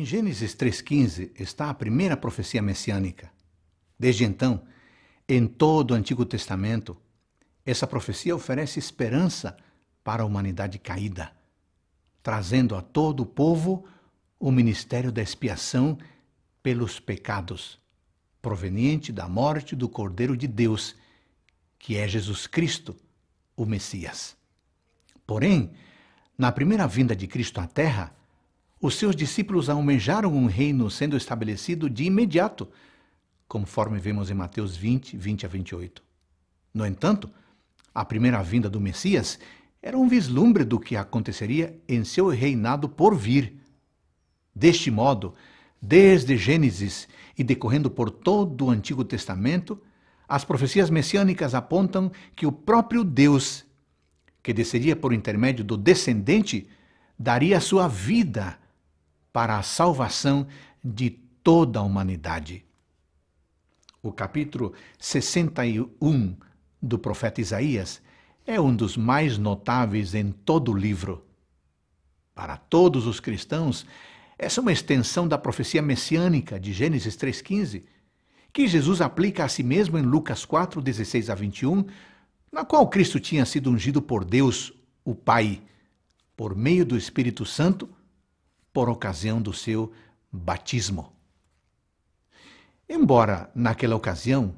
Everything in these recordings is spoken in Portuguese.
Em Gênesis 3,15 está a primeira profecia messiânica. Desde então, em todo o Antigo Testamento, essa profecia oferece esperança para a humanidade caída, trazendo a todo o povo o ministério da expiação pelos pecados, proveniente da morte do Cordeiro de Deus, que é Jesus Cristo, o Messias. Porém, na primeira vinda de Cristo à Terra, os seus discípulos almejaram um reino sendo estabelecido de imediato, conforme vemos em Mateus 20, 20 a 28. No entanto, a primeira vinda do Messias era um vislumbre do que aconteceria em seu reinado por vir. Deste modo, desde Gênesis e decorrendo por todo o Antigo Testamento, as profecias messiânicas apontam que o próprio Deus, que desceria por intermédio do descendente, daria sua vida para a salvação de toda a humanidade. O capítulo 61 do profeta Isaías é um dos mais notáveis em todo o livro. Para todos os cristãos, essa é uma extensão da profecia messiânica de Gênesis 3,15, que Jesus aplica a si mesmo em Lucas 4, 16 a 21, na qual Cristo tinha sido ungido por Deus, o Pai, por meio do Espírito Santo por ocasião do seu batismo. Embora, naquela ocasião,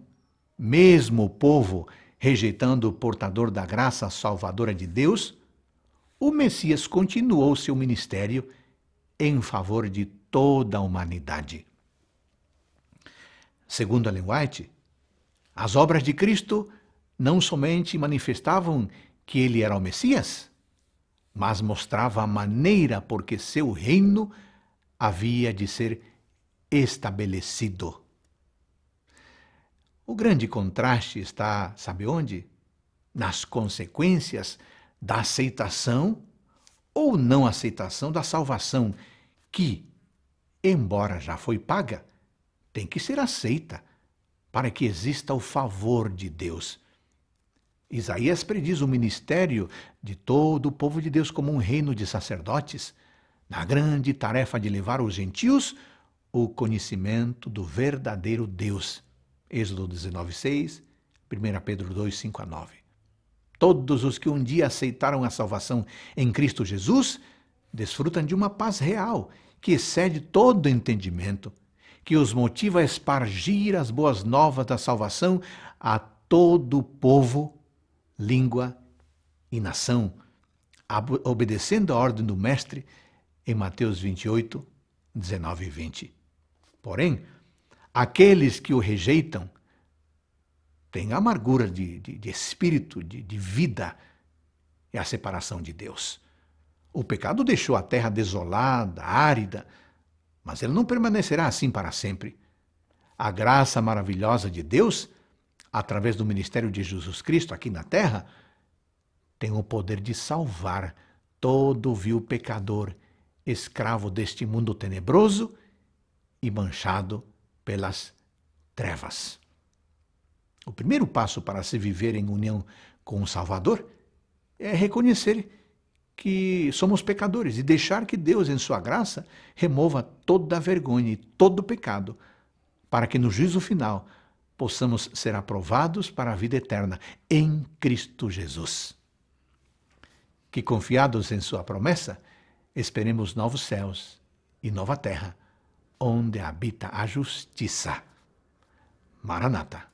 mesmo o povo rejeitando o portador da graça salvadora de Deus, o Messias continuou seu ministério em favor de toda a humanidade. Segundo Ellen White, as obras de Cristo não somente manifestavam que ele era o Messias, mas mostrava a maneira por que seu reino havia de ser estabelecido. O grande contraste está, sabe onde? Nas consequências da aceitação ou não aceitação da salvação, que, embora já foi paga, tem que ser aceita para que exista o favor de Deus. Isaías prediz o ministério de todo o povo de Deus como um reino de sacerdotes, na grande tarefa de levar aos gentios o conhecimento do verdadeiro Deus. Êxodo 19:6, 1 Pedro 2:5 a 9. Todos os que um dia aceitaram a salvação em Cristo Jesus desfrutam de uma paz real que excede todo entendimento, que os motiva a espargir as boas novas da salvação a todo o povo língua e nação, obedecendo a ordem do Mestre em Mateus 28, 19 e 20. Porém, aqueles que o rejeitam têm amargura de, de, de espírito, de, de vida e a separação de Deus. O pecado deixou a terra desolada, árida, mas ele não permanecerá assim para sempre. A graça maravilhosa de Deus através do ministério de Jesus Cristo aqui na terra, tem o poder de salvar todo vil pecador, escravo deste mundo tenebroso e manchado pelas trevas. O primeiro passo para se viver em união com o Salvador é reconhecer que somos pecadores e deixar que Deus, em sua graça, remova toda a vergonha e todo o pecado, para que no juízo final possamos ser aprovados para a vida eterna em Cristo Jesus. Que confiados em Sua promessa, esperemos novos céus e nova terra, onde habita a justiça. Maranata.